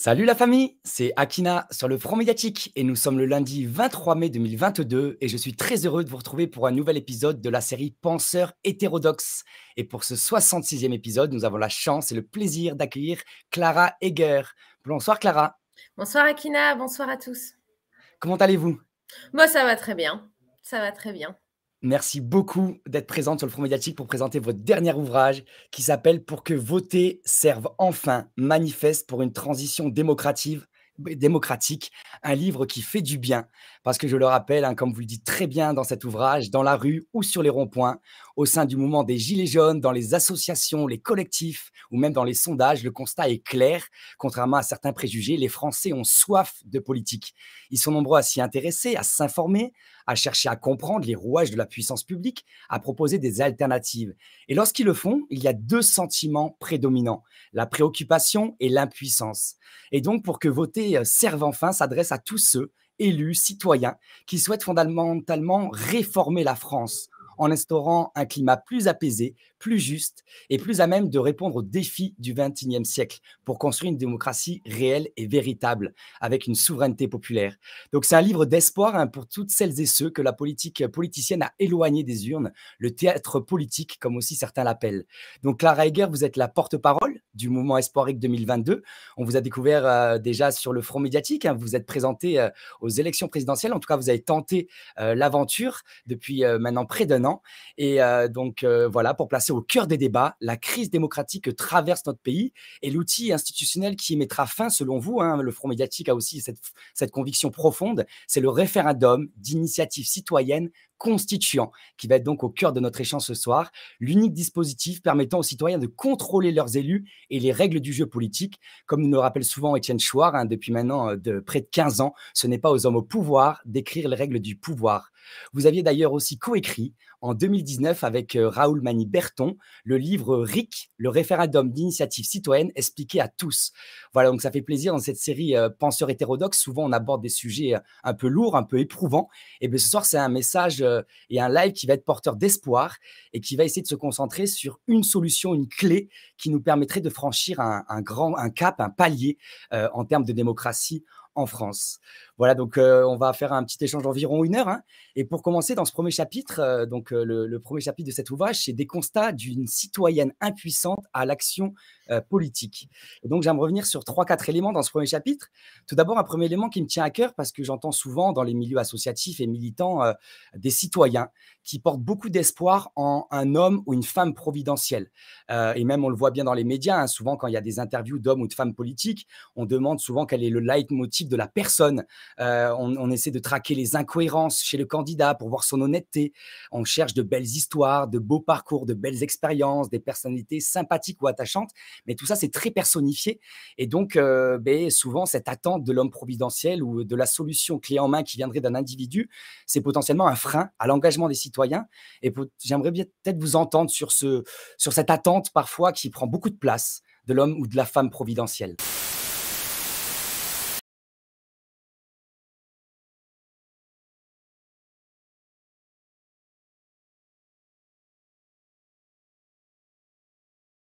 Salut la famille, c'est Akina sur le Front médiatique et nous sommes le lundi 23 mai 2022 et je suis très heureux de vous retrouver pour un nouvel épisode de la série Penseurs hétérodoxes. Et pour ce 66e épisode, nous avons la chance et le plaisir d'accueillir Clara Eger. Bonsoir Clara. Bonsoir Akina, bonsoir à tous. Comment allez-vous Moi ça va très bien, ça va très bien. Merci beaucoup d'être présente sur le front médiatique pour présenter votre dernier ouvrage qui s'appelle Pour que voter serve enfin, manifeste pour une transition démocratique démocratique, un livre qui fait du bien, parce que je le rappelle, hein, comme vous le dites très bien dans cet ouvrage, dans la rue ou sur les ronds-points, au sein du mouvement des Gilets jaunes, dans les associations, les collectifs ou même dans les sondages, le constat est clair. Contrairement à certains préjugés, les Français ont soif de politique. Ils sont nombreux à s'y intéresser, à s'informer, à chercher à comprendre les rouages de la puissance publique, à proposer des alternatives. Et lorsqu'ils le font, il y a deux sentiments prédominants, la préoccupation et l'impuissance. Et donc, pour que voter euh, servent enfin s'adresse à tous ceux, élus, citoyens, qui souhaitent fondamentalement réformer la France en instaurant un climat plus apaisé, plus juste et plus à même de répondre aux défis du XXIe siècle pour construire une démocratie réelle et véritable avec une souveraineté populaire. Donc c'est un livre d'espoir hein, pour toutes celles et ceux que la politique politicienne a éloigné des urnes, le théâtre politique comme aussi certains l'appellent. Donc Clara Heger, vous êtes la porte-parole du mouvement Espoirique 2022. On vous a découvert euh, déjà sur le front médiatique, hein, vous êtes présenté euh, aux élections présidentielles, en tout cas vous avez tenté euh, l'aventure depuis maintenant près d'un an. Et donc voilà, pour placer au cœur des débats. La crise démocratique que traverse notre pays et l'outil institutionnel qui y mettra fin, selon vous, hein. le Front médiatique a aussi cette, conviction profonde, c'est le référendum d'initiative citoyenne constituant, qui va être donc au cœur de notre échange ce soir, l'unique dispositif permettant aux citoyens de contrôler leurs élus et les règles du jeu politique. Comme nous le rappelle souvent Étienne Chouard, hein, depuis maintenant euh, de près de 15 ans, ce n'est pas aux hommes au pouvoir d'écrire les règles du pouvoir, vous aviez d'ailleurs aussi coécrit en 2019 avec euh, Raoul Mani Berton le livre RIC, le référendum d'initiative citoyenne expliqué à tous. Voilà, donc ça fait plaisir dans cette série euh, Penseurs hétérodoxes. Souvent, on aborde des sujets euh, un peu lourds, un peu éprouvants. Et bien ce soir, c'est un message et un live qui va être porteur d'espoir et qui va essayer de se concentrer sur une solution, une clé qui nous permettrait de franchir un, grand un cap, un palier en termes de démocratie en France. Voilà, donc euh, on va faire un petit échange d'environ une heure. Hein. Et pour commencer, dans ce premier chapitre, euh, donc euh, le, premier chapitre de cet ouvrage, c'est des constats d'une citoyenne impuissante à l'action euh, politique. donc, j'aime revenir sur trois, quatre éléments dans ce premier chapitre. Tout d'abord, un premier élément qui me tient à cœur parce que j'entends souvent dans les milieux associatifs et militants euh, des citoyens qui portent beaucoup d'espoir en un homme ou une femme providentielle. Euh, et même, on le voit bien dans les médias, hein, souvent quand il y a des interviews d'hommes ou de femmes politiques, on demande souvent quel est le leitmotiv de la personne. On, on essaie de traquer les incohérences chez le candidat pour voir son honnêteté. On cherche de belles histoires, de beaux parcours, de belles expériences, des personnalités sympathiques ou attachantes. Mais tout ça, c'est très personnifié. Et donc, euh, ben, souvent, cette attente de l'homme providentiel ou de la solution clé en main qui viendrait d'un individu, c'est potentiellement un frein à l'engagement des citoyens. Et j'aimerais peut-être vous entendre sur, ce, sur cette attente parfois qui prend beaucoup de place de l'homme ou de la femme providentielle.